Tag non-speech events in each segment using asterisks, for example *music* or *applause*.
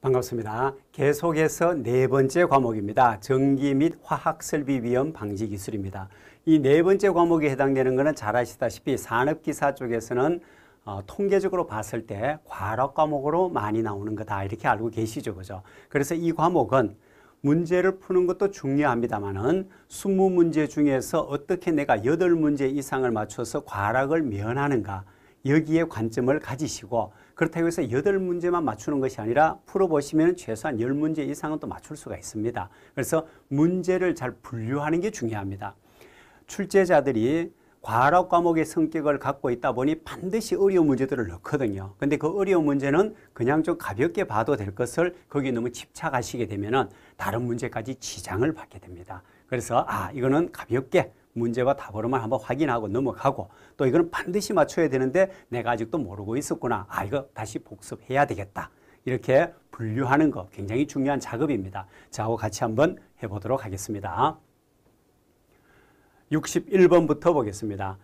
반갑습니다. 계속해서 네 번째 과목입니다. 전기 및 화학 설비 위험 방지 기술입니다. 이 네 번째 과목에 해당되는 것은 잘 아시다시피 산업기사 쪽에서는 어, 통계적으로 봤을 때 과락 과목으로 많이 나오는 거다 이렇게 알고 계시죠, 그죠? 그래서 이 과목은 문제를 푸는 것도 중요합니다만은 20문제 중에서 어떻게 내가 8문제 이상을 맞춰서 과락을 면하는가 여기에 관점을 가지시고 그렇다고 해서 8문제만 맞추는 것이 아니라 풀어보시면 최소한 10문제 이상은 또 맞출 수가 있습니다. 그래서 문제를 잘 분류하는 게 중요합니다. 출제자들이 과학 과목의 성격을 갖고 있다 보니 반드시 어려운 문제들을 넣거든요. 근데 그 어려운 문제는 그냥 좀 가볍게 봐도 될 것을 거기에 너무 집착하시게 되면은 다른 문제까지 지장을 받게 됩니다. 그래서 아, 이거는 가볍게 문제와 답으로만 한번 확인하고 넘어가고 또 이거는 반드시 맞춰야 되는데 내가 아직도 모르고 있었구나. 아, 이거 다시 복습해야 되겠다. 이렇게 분류하는 거 굉장히 중요한 작업입니다. 자, 하고 같이 한번 해보도록 하겠습니다. 61번부터 보겠습니다.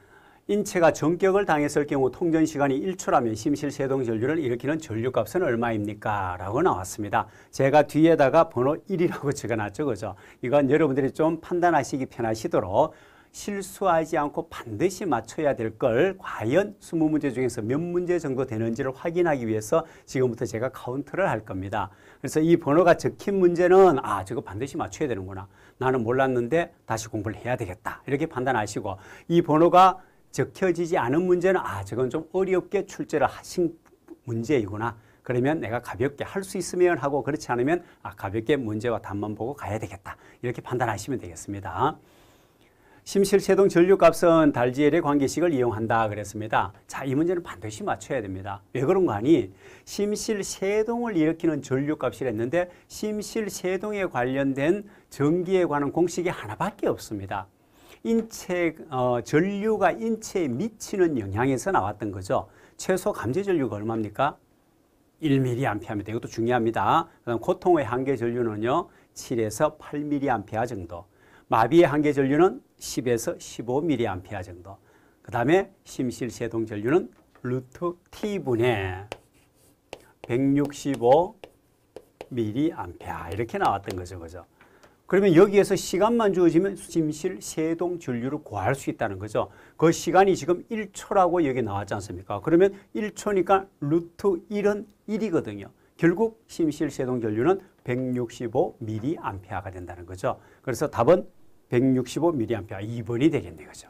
인체가 전격을 당했을 경우 통전 시간이 1초라면 심실세동 전류를 일으키는 전류값은 얼마입니까? 라고 나왔습니다. 제가 뒤에다가 번호 1이라고 *laughs* 적어놨죠. 그죠? 이건 여러분들이 좀 판단하시기 편하시도록 실수하지 않고 반드시 맞춰야 될 걸 과연 20문제 중에서 몇 문제 정도 되는지를 확인하기 위해서 지금부터 제가 카운트를 할 겁니다. 그래서 이 번호가 적힌 문제는 아 저거 반드시 맞춰야 되는구나. 나는 몰랐는데 다시 공부를 해야 되겠다. 이렇게 판단하시고 이 번호가 적혀지지 않은 문제는 아 저건 좀 어렵게 출제를 하신 문제이구나. 그러면 내가 가볍게 할 수 있으면 하고 그렇지 않으면 아 가볍게 문제와 답만 보고 가야 되겠다. 이렇게 판단하시면 되겠습니다. 심실세동 전류값은 달지열의 관계식을 이용한다 그랬습니다. 자, 이 문제는 반드시 맞춰야 됩니다. 왜 그런가 하니 심실세동을 일으키는 전류값이라 했는데 심실세동에 관련된 전기에 관한 공식이 하나밖에 없습니다. 인체 어, 전류가 인체에 미치는 영향에서 나왔던 거죠. 최소 감지 전류가 얼마입니까? 1mA입니다. 이것도 중요합니다. 그다음 고통의 한계 전류는요. 7에서 8mA 정도. 마비의 한계 전류는 10에서 15mA 정도. 그 다음에 심실세동 전류는 루트 T분의 165mA 이렇게 나왔던 거죠. 그죠? 그러면 여기에서 시간만 주어지면 심실 세동 전류를 구할 수 있다는 거죠. 그 시간이 지금 1초라고 여기 나왔지 않습니까? 그러면 1초니까 루트 1은 1이거든요. 결국 심실 세동 전류는 165mA가 된다는 거죠. 그래서 답은 165mA 2번이 되겠네 그죠.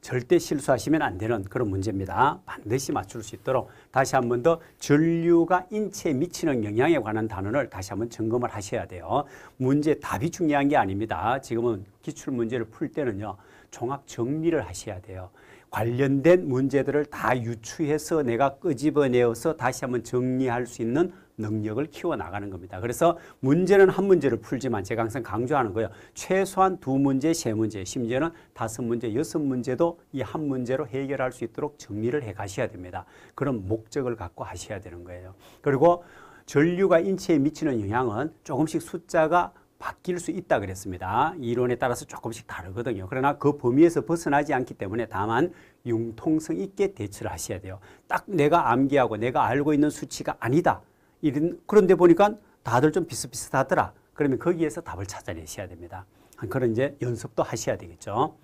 절대 실수하시면 안 되는 그런 문제입니다. 반드시 맞출 수 있도록 다시 한 번 더 전류가 인체에 미치는 영향에 관한 단어를 다시 한 번 점검을 하셔야 돼요. 문제 답이 중요한 게 아닙니다. 지금은 기출 문제를 풀 때는요. 종합 정리를 하셔야 돼요. 관련된 문제들을 다 유추해서 내가 끄집어내어서 다시 한 번 정리할 수 있는 능력을 키워나가는 겁니다. 그래서 문제는 한 문제를 풀지만 제가 항상 강조하는 거예요. 최소한 두 문제, 세 문제, 심지어는 다섯 문제, 여섯 문제도 이 한 문제로 해결할 수 있도록 정리를 해 가셔야 됩니다. 그런 목적을 갖고 하셔야 되는 거예요. 그리고 전류가 인체에 미치는 영향은 조금씩 숫자가 바뀔 수 있다 그랬습니다. 이론에 따라서 조금씩 다르거든요. 그러나 그 범위에서 벗어나지 않기 때문에 다만 융통성 있게 대처를 하셔야 돼요. 딱 내가 암기하고 내가 알고 있는 수치가 아니다. 이런, 그런데 보니까 다들 좀 비슷비슷하더라. 그러면 거기에서 답을 찾아내셔야 됩니다. 그런 이제 연습도 하셔야 되겠죠.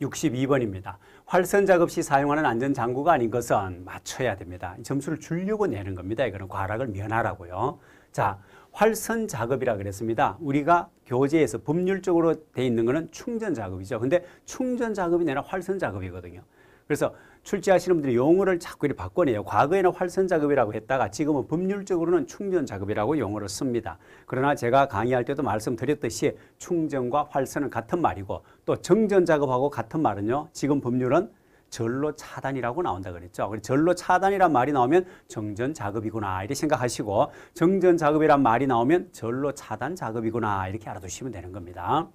62번입니다. 활선 작업 시 사용하는 안전 장구가 아닌 것은 맞춰야 됩니다. 점수를 줄려고 내는 겁니다. 이거는 과락을 면하라고요. 자, 활선 작업이라 그랬습니다. 우리가 교재에서 법률적으로 돼 있는 거는 충전 작업이죠. 근데 충전 작업이 아니라 활선 작업이거든요. 그래서 출제하시는 분들이 용어를 자꾸 이렇게 바꿔내요. 과거에는 활선 작업이라고 했다가 지금은 법률적으로는 충전 작업이라고 용어를 씁니다. 그러나 제가 강의할 때도 말씀드렸듯이 충전과 활선은 같은 말이고 또 정전 작업하고 같은 말은요. 지금 법률은 절로 차단이라고 나온다 그랬죠. 그래서 절로 차단이란 말이 나오면 정전 작업이구나 이렇게 생각하시고 정전 작업이란 말이 나오면 절로 차단 작업이구나 이렇게 알아두시면 되는 겁니다.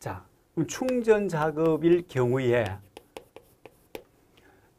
자, 그럼 충전 작업일 경우에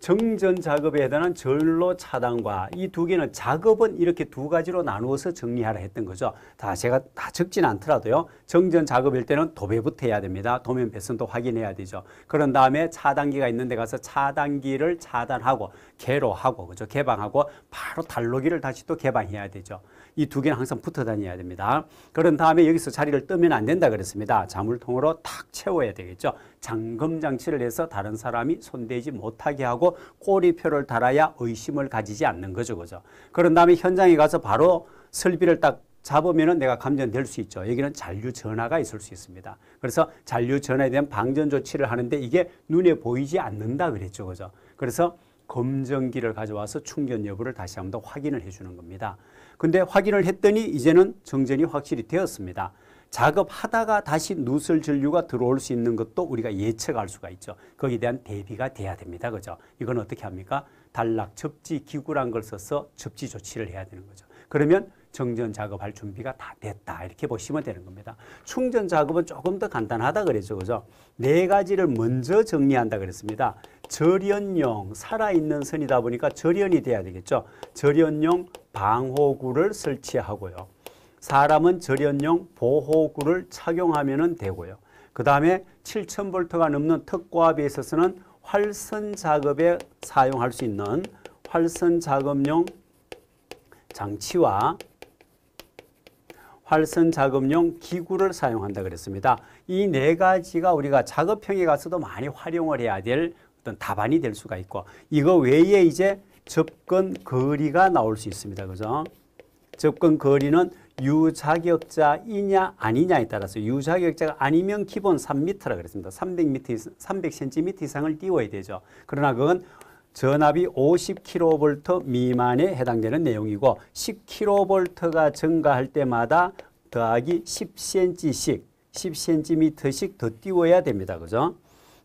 정전 작업에 해당하는 절로 차단과 이 두 개는 작업은 이렇게 두 가지로 나누어서 정리하라 했던 거죠. 다 제가 다 적진 않더라도요. 정전 작업일 때는 도배부터 해야 됩니다. 도면 배선도 확인해야 되죠. 그런 다음에 차단기가 있는 데 가서 차단기를 차단하고 개로 하고 그죠. 개방하고 바로 달로기를 다시 또 개방해야 되죠. 이 두 개는 항상 붙어 다녀야 됩니다. 그런 다음에 여기서 자리를 뜨면 안 된다 그랬습니다. 자물통으로 탁 채워야 되겠죠. 잠금 장치를 해서 다른 사람이 손대지 못하게 하고 꼬리표를 달아야 의심을 가지지 않는 거죠. 그죠. 그런 다음에 현장에 가서 바로 설비를 딱 잡으면 내가 감전될 수 있죠. 여기는 잔류 전화가 있을 수 있습니다. 그래서 잔류 전화에 대한 방전 조치를 하는데 이게 눈에 보이지 않는다 그랬죠. 그죠. 그래서 검정기를 가져와서 충전 여부를 다시 한번 더 확인을 해주는 겁니다. 근데 확인을 했더니 이제는 정전이 확실히 되었습니다. 작업하다가 다시 누설 전류가 들어올 수 있는 것도 우리가 예측할 수가 있죠. 거기에 대한 대비가 돼야 됩니다. 그죠? 이건 어떻게 합니까? 단락 접지 기구란 걸 써서 접지 조치를 해야 되는 거죠. 그러면 정전 작업할 준비가 다 됐다 이렇게 보시면 되는 겁니다. 충전 작업은 조금 더 간단하다 그랬죠. 그죠? 네 가지를 먼저 정리한다 그랬습니다. 절연용 살아있는 선이다 보니까 절연이 돼야 되겠죠. 절연용 방호구를 설치하고요. 사람은 절연용 보호구를 착용하면 되고요. 그 다음에 7000V가 넘는 특고압에 있어서는 활선 작업에 사용할 수 있는 활선 작업용 장치와 활선 작업용 기구를 사용한다 그랬습니다. 이 네 가지가 우리가 작업형에 가서도 많이 활용을 해야 될 어떤 답안이 될 수가 있고 이거 외에 이제 접근 거리가 나올 수 있습니다. 그죠? 접근 거리는 유자격자이냐 아니냐에 따라서 유자격자가 아니면 기본 3m라 그랬습니다. 300m, 300cm 이상을 띄워야 되죠. 그러나 그건 전압이 50kV 미만에 해당되는 내용이고 10kV가 증가할 때마다 더하기 10cm씩 10cm씩 더 띄워야 됩니다. 그죠?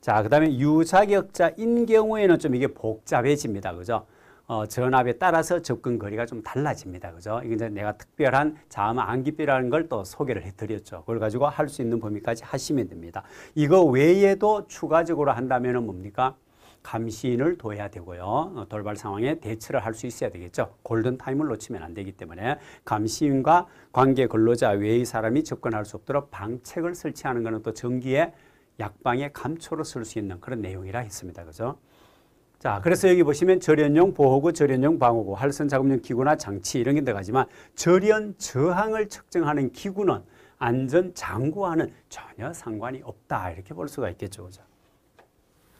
자, 그 다음에 유자격자인 경우에는 좀 이게 복잡해집니다. 그죠? 어, 전압에 따라서 접근 거리가 좀 달라집니다. 그죠? 이게 이제 내가 특별한 자음 안기뼈라는 걸 또 소개를 해드렸죠. 그걸 가지고 할 수 있는 범위까지 하시면 됩니다. 이거 외에도 추가적으로 한다면 뭡니까? 감시인을 둬야 되고요. 어, 돌발 상황에 대처를 할 수 있어야 되겠죠. 골든타임을 놓치면 안 되기 때문에 감시인과 관계 근로자 외의 사람이 접근할 수 없도록 방책을 설치하는 것은 또 전기의 약방의 감초로 쓸 수 있는 그런 내용이라 했습니다. 그죠? 자, 그래서 여기 보시면 절연용 보호구, 절연용 방호구, 활선 작업용 기구나 장치 이런 게 들어가지만 절연 저항을 측정하는 기구는 안전 장구와는 전혀 상관이 없다 이렇게 볼 수가 있겠죠. 그죠?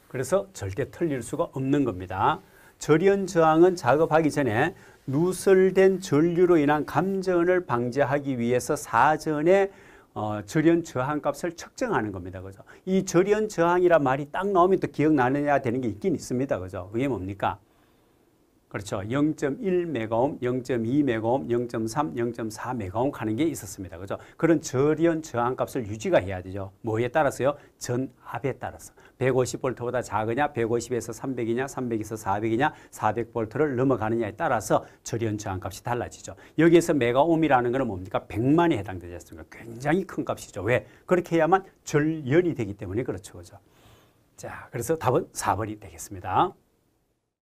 그래서 절대 틀릴 수가 없는 겁니다. 절연 저항은 작업하기 전에 누설된 전류로 인한 감전을 방지하기 위해서 사전에 어, 절연 저항값을 측정하는 겁니다. 그죠? 이 절연 저항이란 말이 딱 나오면 또 기억나느냐 되는 게 있긴 있습니다. 그죠? 그게 뭡니까? 그렇죠. 0.1메가옴, 0.2메가옴, 0.3, 0.4메가옴 가는 게 있었습니다. 그죠. 렇 그런 저리언 저항값을 유지가 해야 되죠. 뭐에 따라서요? 전압에 따라서. 150볼트보다 작으냐, 150에서 300이냐, 300에서 400이냐, 400볼트를 넘어가느냐에 따라서 저리언 저항값이 달라지죠. 여기에서 메가옴이라는 것은 뭡니까? 100만에 해당되지 않습니까? 굉장히 큰 값이죠. 왜? 그렇게 해야만 절연이 되기 때문에 그렇죠. 그죠. 렇 자, 그래서 답은 4번이 되겠습니다.